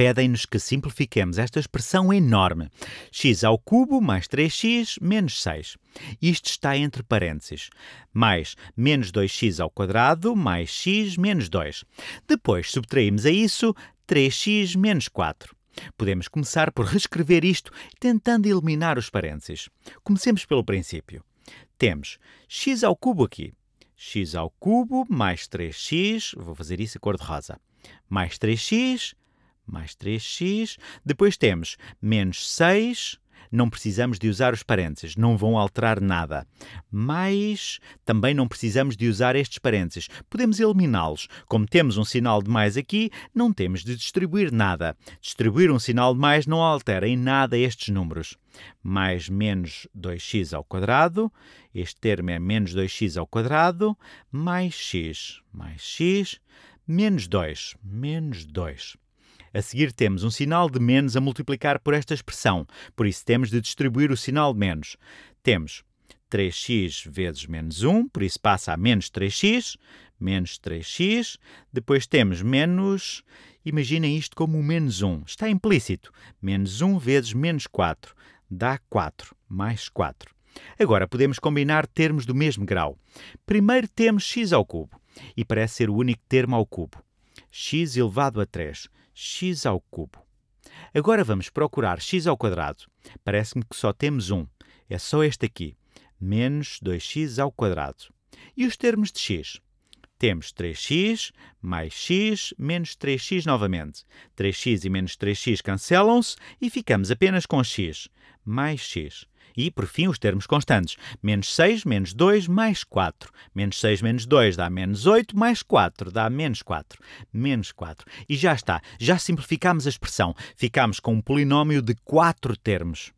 pedem-nos que simplifiquemos esta expressão enorme. x ao cubo mais 3x menos 6. Isto está entre parênteses. Mais menos 2x ao quadrado mais x menos 2. Depois subtraímos a isso 3x menos 4. Podemos começar por reescrever isto tentando eliminar os parênteses. Comecemos pelo princípio. Temos x ao cubo aqui, x ao cubo mais 3x, vou fazer isso a cor de rosa, mais 3x mais 3x. Depois temos menos 6, não precisamos de usar os parênteses, não vão alterar nada. Mas também não precisamos de usar estes parênteses, podemos eliminá-los. Como temos um sinal de mais aqui, não temos de distribuir nada. Distribuir um sinal de mais não altera em nada estes números. Mais menos 2x ao quadrado, este termo é menos 2x ao quadrado, mais x, mais x, menos 2, menos 2. A seguir temos um sinal de menos a multiplicar por esta expressão, por isso temos de distribuir o sinal de menos. Temos 3x vezes menos 1, por isso passa a menos 3x, menos 3x. Depois temos menos, imaginem isto como o menos 1, está implícito. Menos 1 vezes menos 4 dá 4, mais 4. Agora podemos combinar termos do mesmo grau. Primeiro temos x ao cubo, e parece ser o único termo ao cubo x elevado a 3, x ao cubo. Agora vamos procurar x ao quadrado. Parece-me que só temos um. É só este aqui. Menos 2x ao quadrado. E os termos de x? Temos 3x mais x menos 3x novamente. 3x e menos 3x cancelam-se e ficamos apenas com x, mais x. E, por fim, os termos constantes. Menos 6, menos 2, mais 4. Menos 6, menos 2 dá menos 8, mais 4 dá menos 4. Menos 4. E já está. Já simplificamos a expressão. Ficamos com um polinómio de 4 termos.